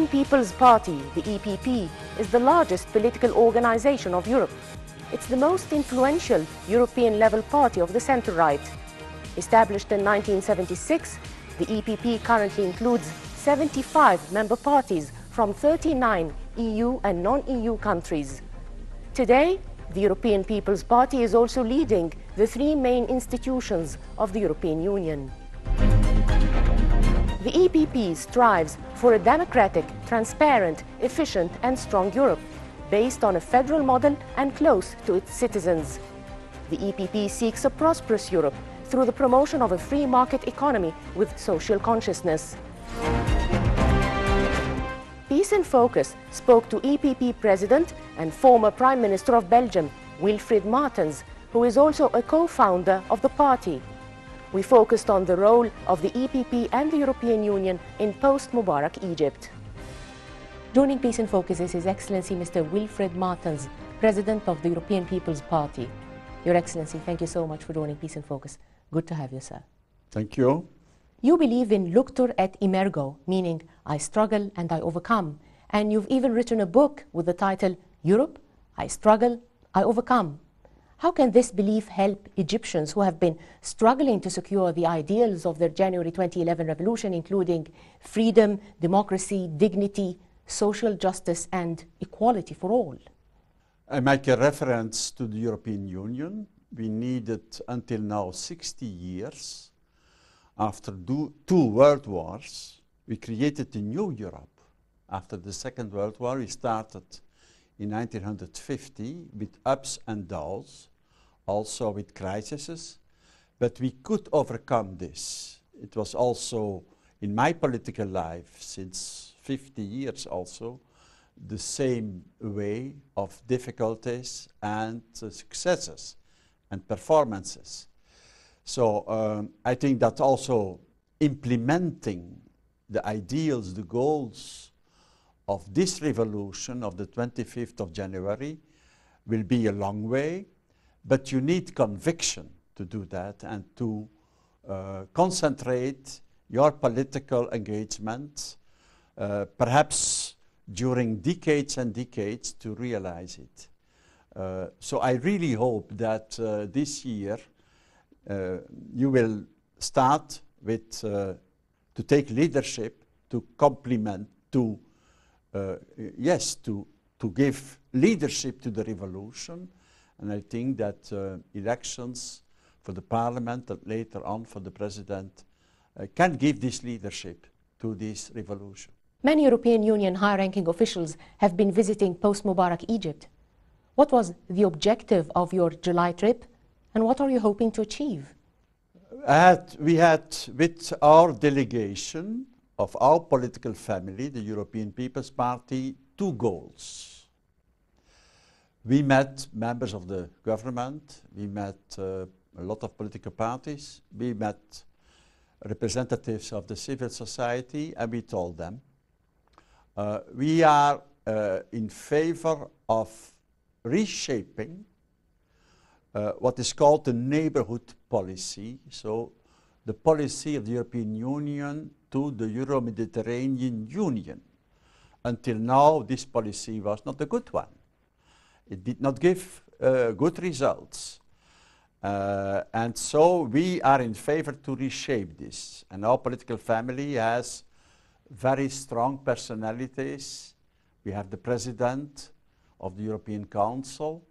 European People's Party, the EPP, is the largest political organization of Europe. It's the most influential European-level party of the centre-right. Established in 1976, the EPP currently includes 75 member parties from 39 EU and non-EU countries. Today, the European People's Party is also leading the three main institutions of the European Union. The EPP strives for a democratic, transparent, efficient and strong Europe, based on a federal model and close to its citizens. The EPP seeks a prosperous Europe through the promotion of a free market economy with social consciousness. Peace in Focus spoke to EPP President and former Prime Minister of Belgium, Wilfried Martens, who is also a co-founder of the party. We focused on the role of the EPP and the European Union in post-Mubarak Egypt. Joining Peace and Focus is His Excellency Mr. Wilfred Martens, President of the European People's Party. Your Excellency, thank you so much for joining Peace and Focus. Good to have you, sir. Thank you. You believe in Luctur et emergo, meaning I struggle and I overcome. And you've even written a book with the title Europe, I Struggle, I Overcome. How can this belief help Egyptians who have been struggling to secure the ideals of their January 2011 revolution, including freedom, democracy, dignity, social justice, and equality for all? I make a reference to the European Union. We needed until now 60 years after do, two world wars. We created a new Europe. After the Second World War, we started in 1950 with ups and downs also with crises, but we could overcome this. It was also in my political life, since 50 years also, the same way of difficulties and uh, successes and performances. So um, I think that also implementing the ideals, the goals of this revolution of the 25th of January will be a long way, but you need conviction to do that and to uh, concentrate your political engagement, uh, perhaps during decades and decades, to realize it. Uh, so I really hope that uh, this year uh, you will start with uh, to take leadership to complement to yes to to give leadership to the revolution and I think that uh, elections for the parliament and later on for the president uh, can give this leadership to this revolution. Many European Union high-ranking officials have been visiting post-Mubarak Egypt. What was the objective of your July trip and what are you hoping to achieve? Had, we had with our delegation of our political family, the European People's Party, two goals we met members of the government, we met uh, a lot of political parties, we met representatives of the civil society, and we told them uh, we are uh, in favor of reshaping uh, what is called the neighborhood policy, so the policy of the European Union to the Euro-Mediterranean Union. Until now, this policy was not a good one. It did not give uh, good results. Uh, and so we are in favor to reshape this. And our political family has very strong personalities. We have the president of the European Council,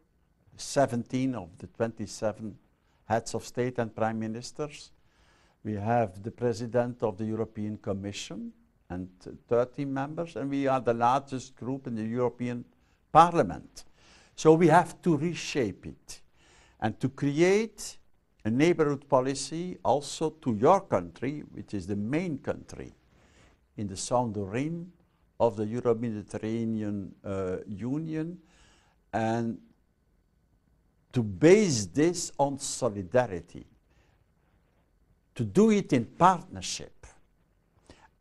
17 of the 27 heads of state and prime ministers. We have the president of the European Commission and thirteen members, and we are the largest group in the European Parliament. So we have to reshape it and to create a neighborhood policy also to your country, which is the main country in the southern rim of the Euro-Mediterranean uh, Union, and to base this on solidarity, to do it in partnership.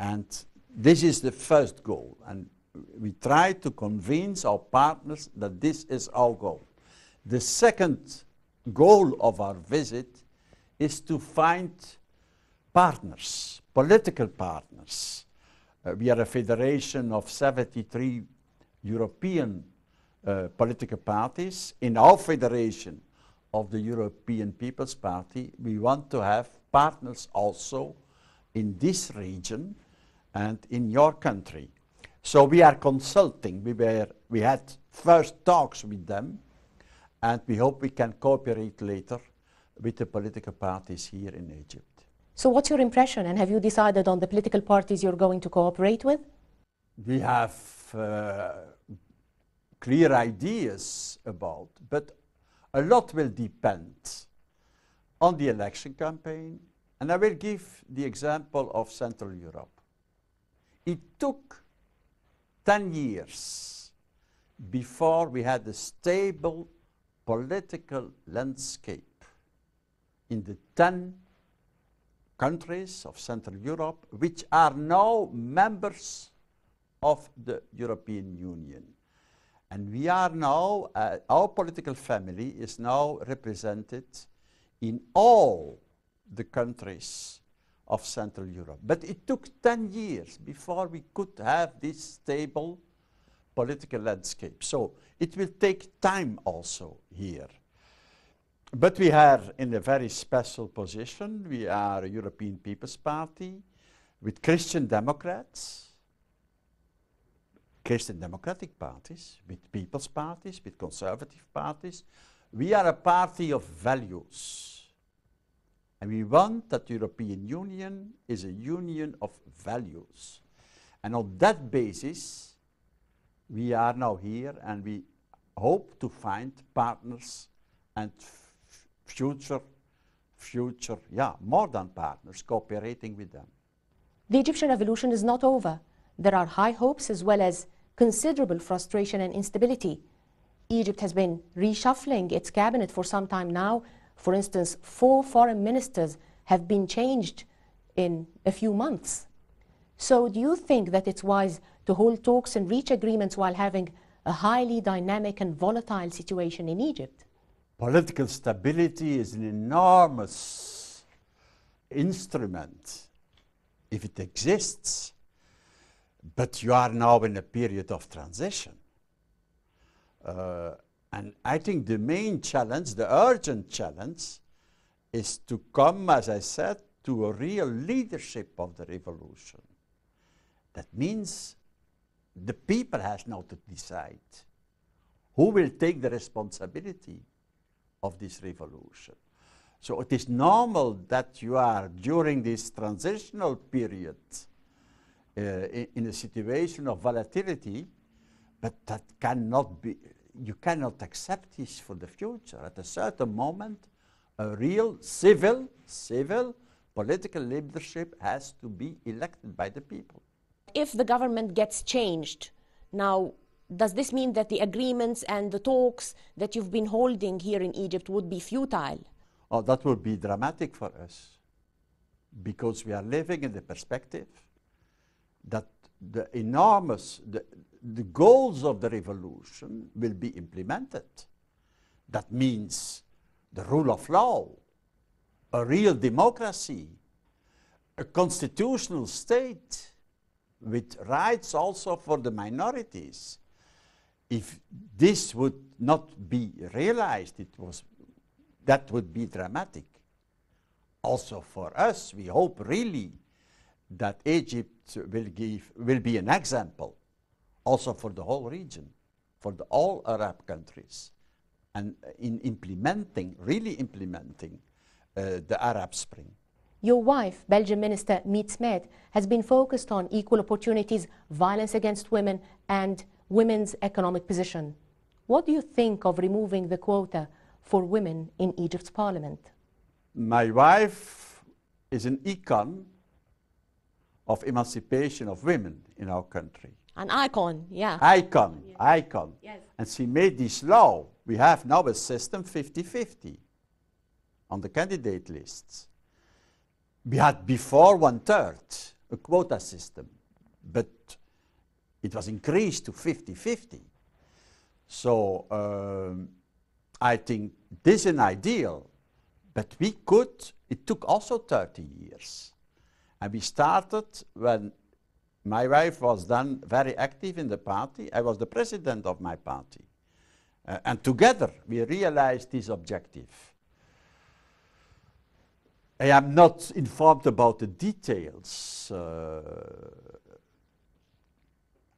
And this is the first goal, and we try to convince our partners that this is our goal. The second goal of our visit is to find partners, political partners. Uh, we are a federation of 73 European uh, political parties. In our federation of the European People's Party, we want to have partners also in this region and in your country. So we are consulting. We, were, we had first talks with them, and we hope we can cooperate later with the political parties here in Egypt. So what's your impression, and have you decided on the political parties you're going to cooperate with? We have uh, clear ideas about, but a lot will depend on the election campaign, and I will give the example of Central Europe. It took 10 years before we had a stable political landscape in the 10 countries of Central Europe, which are now members of the European Union. And we are now, uh, our political family is now represented in all the countries of Central Europe. But it took 10 years before we could have this stable political landscape. So it will take time also here. But we are in a very special position. We are a European People's Party with Christian Democrats, Christian Democratic parties, with People's parties, with conservative parties. We are a party of values. And we want that the European Union is a union of values. And on that basis, we are now here and we hope to find partners and future, future, yeah, more than partners, cooperating with them. The Egyptian revolution is not over. There are high hopes as well as considerable frustration and instability. Egypt has been reshuffling its cabinet for some time now for instance, four foreign ministers have been changed in a few months. So do you think that it's wise to hold talks and reach agreements while having a highly dynamic and volatile situation in Egypt? Political stability is an enormous instrument if it exists. But you are now in a period of transition. Uh, and I think the main challenge, the urgent challenge, is to come, as I said, to a real leadership of the revolution. That means the people has now to decide who will take the responsibility of this revolution. So it is normal that you are, during this transitional period, uh, in, in a situation of volatility, but that cannot be you cannot accept this for the future. At a certain moment, a real civil, civil political leadership has to be elected by the people. If the government gets changed, now does this mean that the agreements and the talks that you've been holding here in Egypt would be futile? Oh, that would be dramatic for us because we are living in the perspective that the enormous, the, the goals of the revolution will be implemented. That means the rule of law, a real democracy, a constitutional state with rights also for the minorities. If this would not be realized, it was, that would be dramatic. Also for us, we hope really that Egypt will, give, will be an example also for the whole region, for the, all Arab countries, and in implementing, really implementing uh, the Arab Spring. Your wife, Belgian Minister Miet Smet, has been focused on equal opportunities, violence against women, and women's economic position. What do you think of removing the quota for women in Egypt's parliament? My wife is an econ of emancipation of women in our country. An icon, yeah. Icon, yes. icon. Yes. And she made this law. We have now a system 50-50 on the candidate lists. We had before one-third, a quota system, but it was increased to 50-50. So um, I think this is an ideal, but we could, it took also 30 years and we started when my wife was then very active in the party. I was the president of my party. Uh, and together we realized this objective. I am not informed about the details. Uh,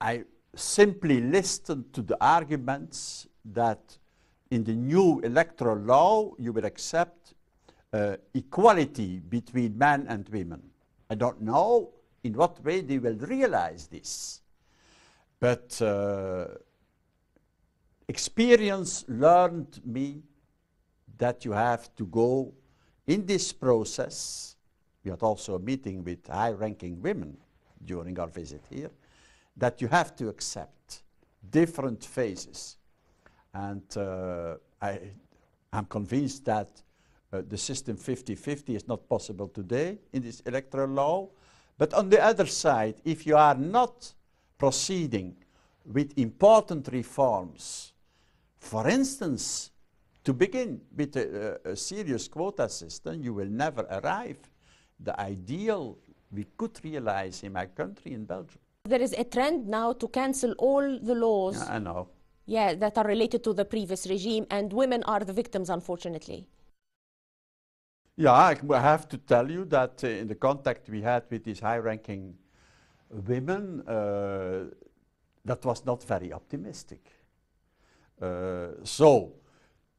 I simply listened to the arguments that in the new electoral law you will accept uh, equality between men and women. I don't know in what way they will realize this. But uh, experience learned me that you have to go in this process. We had also a meeting with high ranking women during our visit here, that you have to accept different phases. And uh, I, I'm convinced that uh, the system 50-50 is not possible today in this electoral law. But on the other side, if you are not proceeding with important reforms, for instance, to begin with a, a, serious quota system, you will never arrive the ideal we could realize in my country, in Belgium. There is a trend now to cancel all the laws. Yeah, I know. Yeah, that are related to the previous regime, and women are the victims, unfortunately. Yeah, I have to tell you that uh, in the contact we had with these high-ranking women, uh, that was not very optimistic. Uh, so,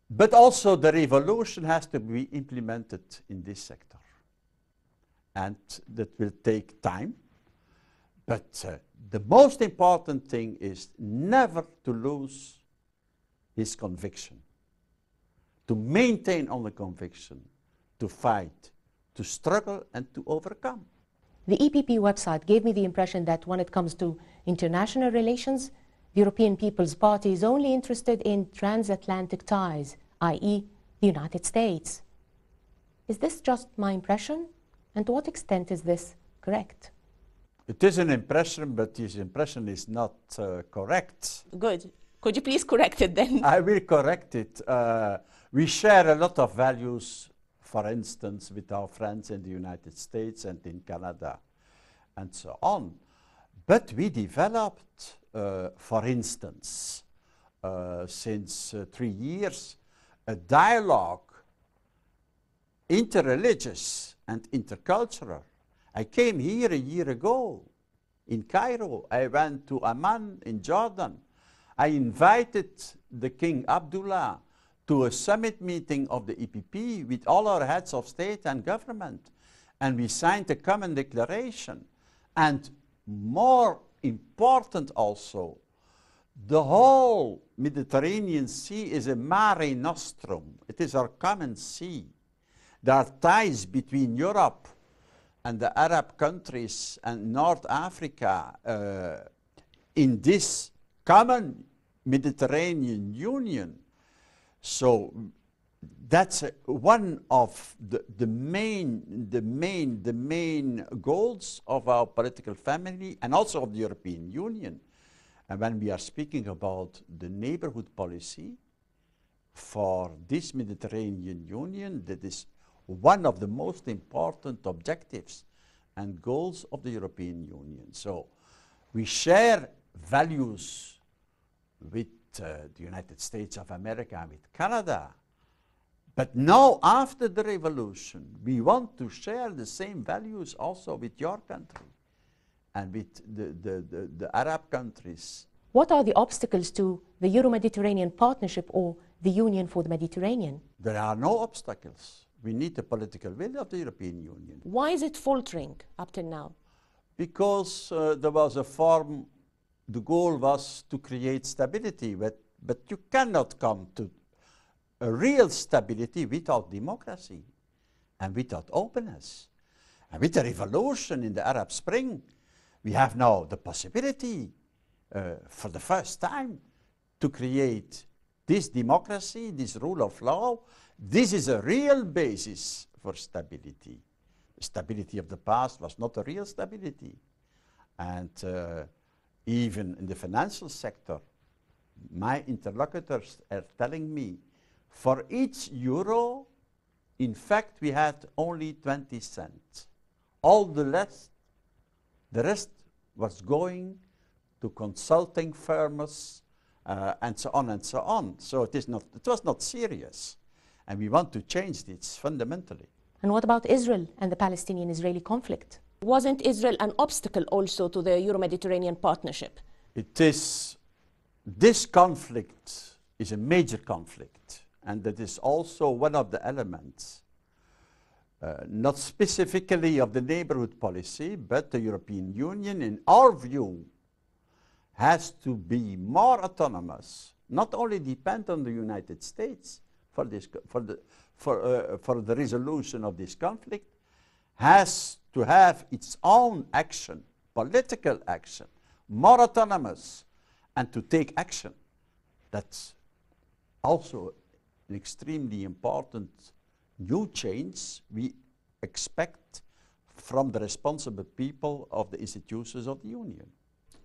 but also the revolution has to be implemented in this sector. And that will take time. But uh, the most important thing is never to lose his conviction, to maintain on the conviction to fight, to struggle, and to overcome. The EPP website gave me the impression that when it comes to international relations, the European People's Party is only interested in transatlantic ties, i.e., the United States. Is this just my impression? And to what extent is this correct? It is an impression, but this impression is not uh, correct. Good. Could you please correct it then? I will correct it. Uh, we share a lot of values for instance, with our friends in the United States and in Canada, and so on. But we developed, uh, for instance, uh, since uh, three years, a dialogue, interreligious and intercultural. I came here a year ago in Cairo. I went to Amman in Jordan. I invited the King Abdullah to a summit meeting of the EPP with all our heads of state and government. And we signed a common declaration. And more important also, the whole Mediterranean Sea is a mare nostrum. It is our common sea. There are ties between Europe and the Arab countries and North Africa uh, in this common Mediterranean Union. So that's one of the, the main, the main, the main goals of our political family and also of the European Union. And when we are speaking about the neighborhood policy for this Mediterranean Union, that is one of the most important objectives and goals of the European Union. So we share values with uh, the United States of America and with Canada. But now, after the revolution, we want to share the same values also with your country and with the, the, the, the Arab countries. What are the obstacles to the Euro Mediterranean Partnership or the Union for the Mediterranean? There are no obstacles. We need the political will of the European Union. Why is it faltering up till now? Because uh, there was a form the goal was to create stability, but, but you cannot come to a real stability without democracy and without openness. And with the revolution in the Arab Spring, we have now the possibility uh, for the first time to create this democracy, this rule of law. This is a real basis for stability. The stability of the past was not a real stability. And uh, even in the financial sector, my interlocutors are telling me for each euro, in fact, we had only 20 cents. All the rest, the rest was going to consulting firms uh, and so on and so on. So it, is not, it was not serious. And we want to change this fundamentally. And what about Israel and the Palestinian Israeli conflict? Wasn't Israel an obstacle also to the Euro Mediterranean partnership? It is. This conflict is a major conflict, and that is also one of the elements, uh, not specifically of the neighborhood policy, but the European Union, in our view, has to be more autonomous, not only depend on the United States for, this, for, the, for, uh, for the resolution of this conflict, has to have its own action, political action, more autonomous, and to take action. That's also an extremely important new change we expect from the responsible people of the institutions of the Union.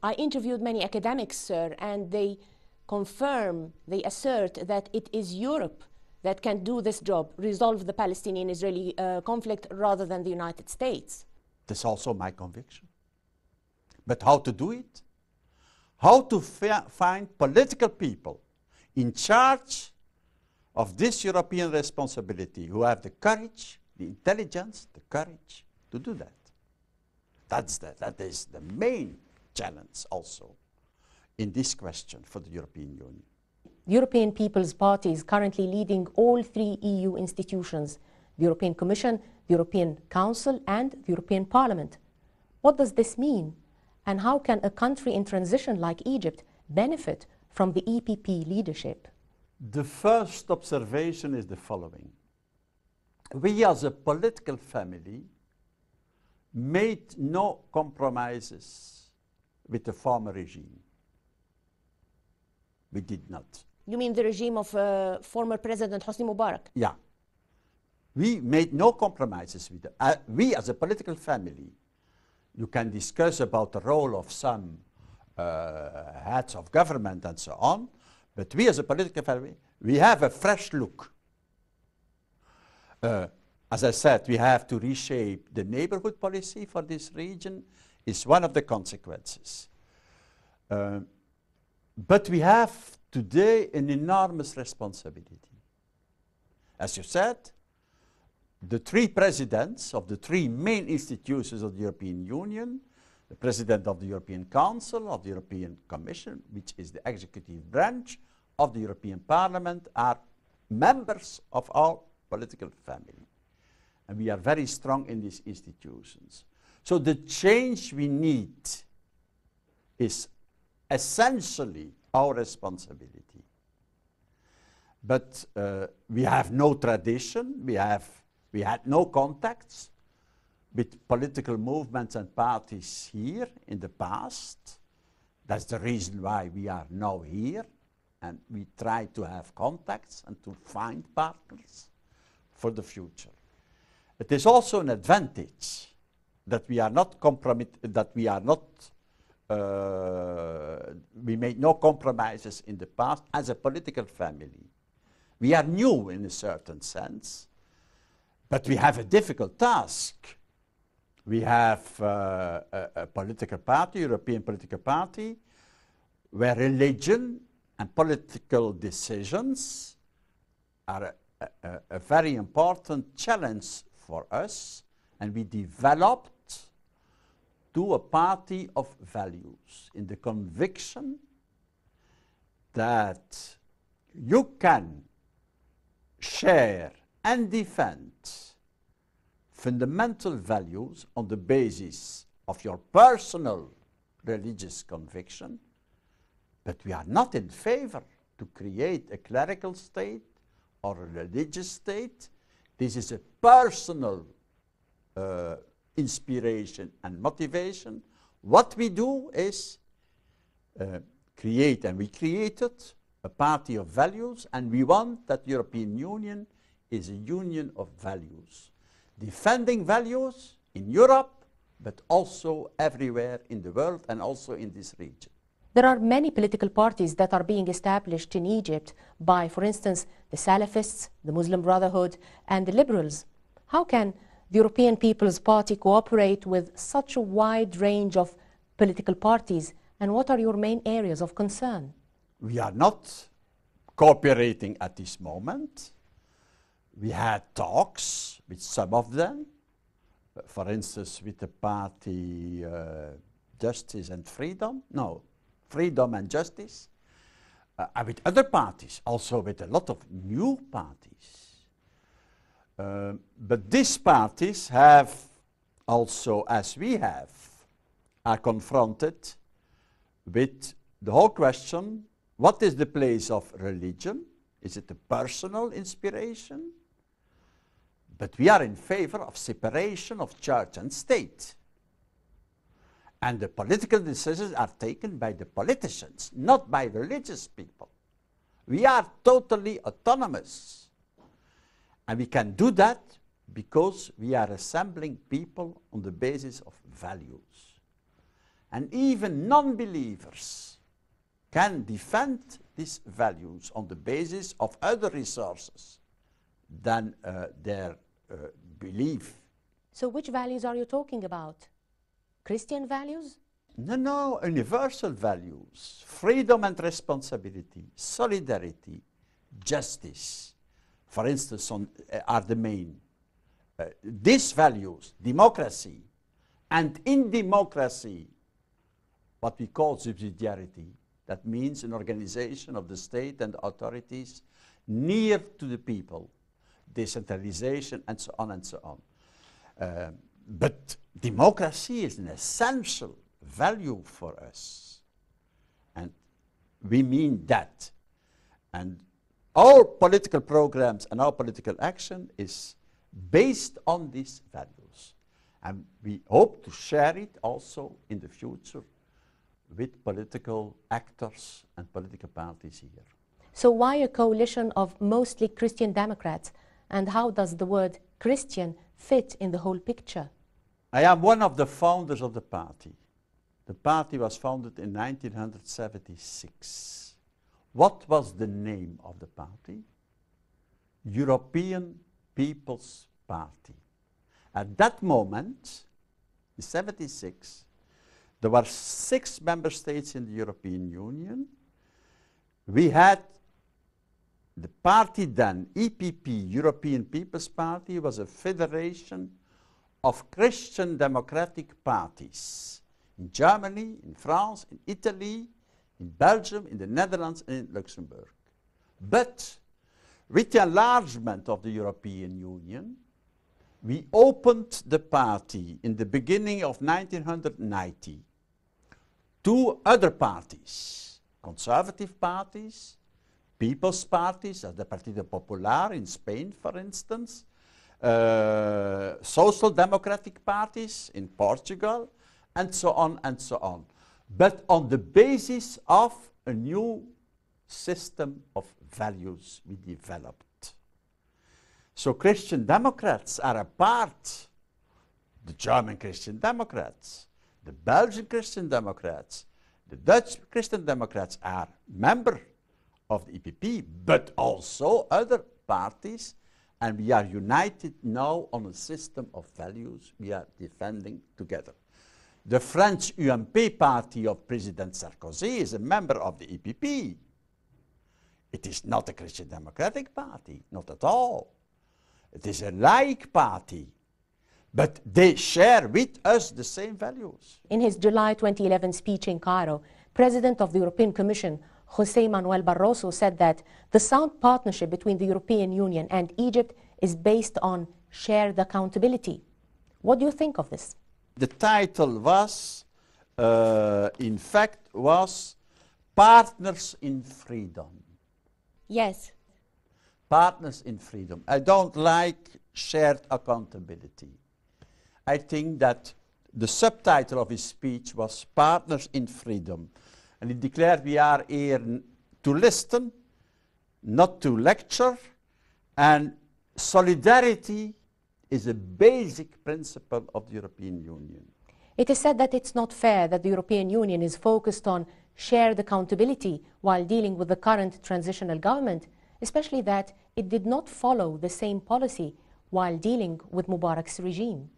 I interviewed many academics, sir, and they confirm, they assert that it is Europe that can do this job, resolve the Palestinian Israeli uh, conflict rather than the United States. That's also my conviction. But how to do it? How to find political people in charge of this European responsibility who have the courage, the intelligence, the courage to do that. That's the, that is the main challenge also in this question for the European Union. The European People's Party is currently leading all three EU institutions, the European Commission, the European Council and the European Parliament. What does this mean? And how can a country in transition like Egypt benefit from the EPP leadership? The first observation is the following. We as a political family made no compromises with the former regime. We did not. You mean the regime of uh, former President Hosni Mubarak? Yeah. We made no compromises with uh, we as a political family. You can discuss about the role of some uh, heads of government and so on, but we as a political family, we have a fresh look. Uh, as I said, we have to reshape the neighborhood policy for this region is one of the consequences. Uh, but we have today an enormous responsibility. As you said, the three presidents of the three main institutions of the European Union, the president of the European Council, of the European Commission, which is the executive branch of the European Parliament, are members of our political family. And we are very strong in these institutions. So the change we need is essentially our responsibility. But uh, we have no tradition, we, have, we had no contacts with political movements and parties here in the past. That's the reason why we are now here and we try to have contacts and to find partners for the future. It is also an advantage that we are not, that we are not uh, we made no compromises in the past as a political family. We are new in a certain sense, but we have a difficult task. We have uh, a, a, political party, European political party, where religion and political decisions are a, a, a very important challenge for us, and we developed to a party of values in the conviction that you can share and defend fundamental values on the basis of your personal religious conviction, but we are not in favor to create a clerical state or a religious state. This is a personal uh, inspiration and motivation, what we do is uh, create, and we created a party of values, and we want that European Union is a union of values, defending values in Europe, but also everywhere in the world and also in this region. There are many political parties that are being established in Egypt by, for instance, the Salafists, the Muslim Brotherhood, and the Liberals. How can the European People's Party cooperate with such a wide range of political parties? And what are your main areas of concern? We are not cooperating at this moment. We had talks with some of them, for instance, with the party uh, Justice and Freedom, no, Freedom and Justice, uh, and with other parties, also with a lot of new parties. Um, but these parties have also, as we have, are confronted with the whole question, what is the place of religion? Is it a personal inspiration? But we are in favor of separation of church and state. And the political decisions are taken by the politicians, not by religious people. We are totally autonomous. And we can do that because we are assembling people on the basis of values. And even non-believers can defend these values on the basis of other resources than uh, their uh, belief. So which values are you talking about? Christian values? No, no, universal values. Freedom and responsibility, solidarity, justice for instance, on, uh, are the main. Uh, these values, democracy, and in democracy, what we call subsidiarity, that means an organization of the state and authorities near to the people, decentralization, and so on and so on. Uh, but democracy is an essential value for us. And we mean that. And our political programs and our political action is based on these values. And we hope to share it also in the future with political actors and political parties here. So why a coalition of mostly Christian Democrats? And how does the word Christian fit in the whole picture? I am one of the founders of the party. The party was founded in 1976. What was the name of the party? European People's Party. At that moment, in 76, there were six member states in the European Union. We had the party then, EPP, European People's Party, was a federation of Christian democratic parties in Germany, in France, in Italy, in Belgium, in the Netherlands, and in Luxembourg. But with the enlargement of the European Union, we opened the party in the beginning of 1990 to other parties, conservative parties, people's parties, as the Partido Popular in Spain, for instance, uh, social democratic parties in Portugal, and so on and so on but on the basis of a new system of values we developed. So Christian Democrats are a part, the German Christian Democrats, the Belgian Christian Democrats, the Dutch Christian Democrats are member of the EPP, but also other parties, and we are united now on a system of values we are defending together. The French UMP party of President Sarkozy is a member of the EPP. It is not a Christian Democratic Party, not at all. It is a like party, but they share with us the same values. In his July 2011 speech in Cairo, President of the European Commission José Manuel Barroso said that the sound partnership between the European Union and Egypt is based on shared accountability. What do you think of this? The title was, uh, in fact, was Partners in Freedom. Yes. Partners in Freedom. I don't like shared accountability. I think that the subtitle of his speech was Partners in Freedom. And he declared we are here to listen, not to lecture, and solidarity is a basic principle of the European Union. It is said that it's not fair that the European Union is focused on shared accountability while dealing with the current transitional government, especially that it did not follow the same policy while dealing with Mubarak's regime.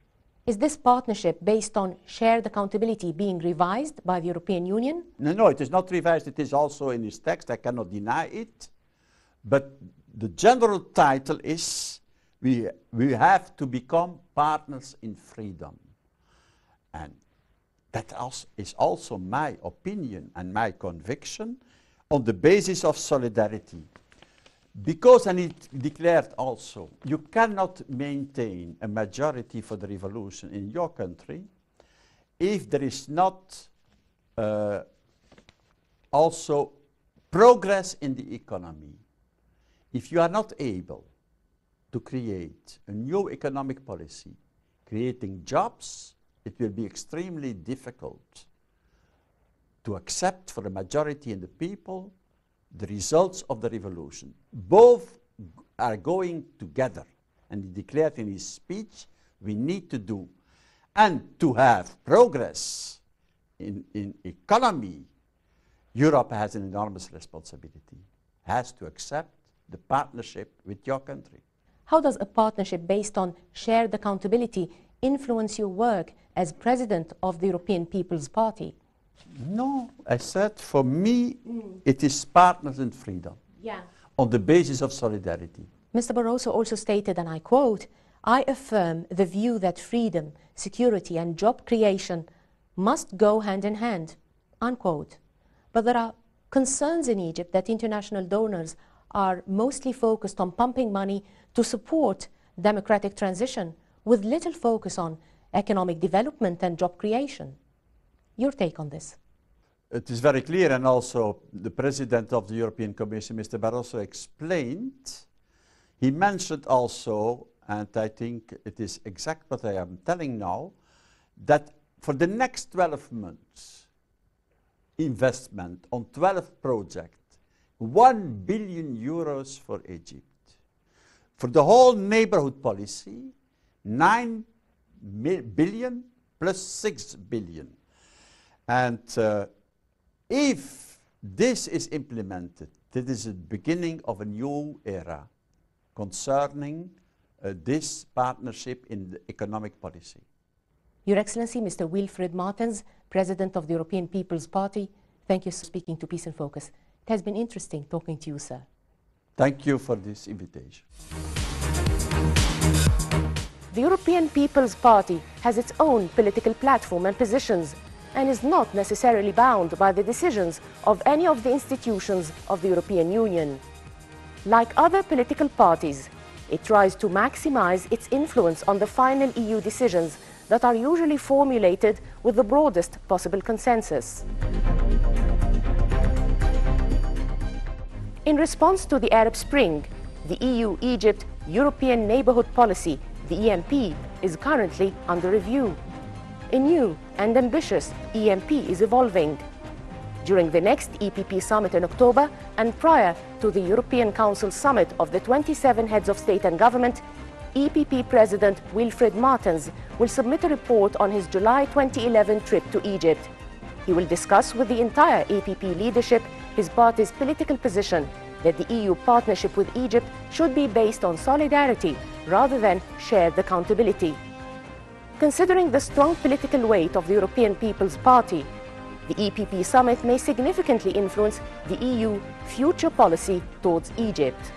Is this partnership based on shared accountability being revised by the European Union? No, no, it is not revised. It is also in its text. I cannot deny it. But the general title is we, we have to become partners in freedom. And that is also my opinion and my conviction on the basis of solidarity. Because, and it declared also, you cannot maintain a majority for the revolution in your country if there is not uh, also progress in the economy. If you are not able to create a new economic policy, creating jobs, it will be extremely difficult to accept for the majority in the people the results of the revolution. Both are going together. And he declared in his speech, we need to do. And to have progress in, in economy, Europe has an enormous responsibility, has to accept the partnership with your country. How does a partnership based on shared accountability influence your work as president of the European People's Party? No, I said for me mm. it is partners and freedom yeah. on the basis of solidarity. Mr. Barroso also stated, and I quote, I affirm the view that freedom, security and job creation must go hand in hand, unquote. But there are concerns in Egypt that international donors are mostly focused on pumping money to support democratic transition with little focus on economic development and job creation. Your take on this? It is very clear, and also the president of the European Commission, Mr. Barroso, explained. He mentioned also, and I think it is exact what I am telling now, that for the next 12 months, investment on 12 projects 1 billion euros for Egypt. For the whole neighborhood policy, 9 billion plus 6 billion. And uh, if this is implemented, this is the beginning of a new era concerning uh, this partnership in the economic policy. Your Excellency, Mr. Wilfred Martens, President of the European People's Party, thank you for speaking to Peace and Focus. It has been interesting talking to you, sir. Thank you for this invitation. The European People's Party has its own political platform and positions and is not necessarily bound by the decisions of any of the institutions of the European Union. Like other political parties, it tries to maximize its influence on the final EU decisions that are usually formulated with the broadest possible consensus. In response to the Arab Spring, the EU-Egypt European Neighbourhood Policy, the EMP, is currently under review. A new and ambitious EMP is evolving. During the next EPP summit in October and prior to the European Council summit of the 27 heads of state and government, EPP President Wilfred Martens will submit a report on his July 2011 trip to Egypt. He will discuss with the entire EPP leadership his party's political position that the EU partnership with Egypt should be based on solidarity rather than shared accountability. Considering the strong political weight of the European People's Party, the EPP summit may significantly influence the EU future policy towards Egypt.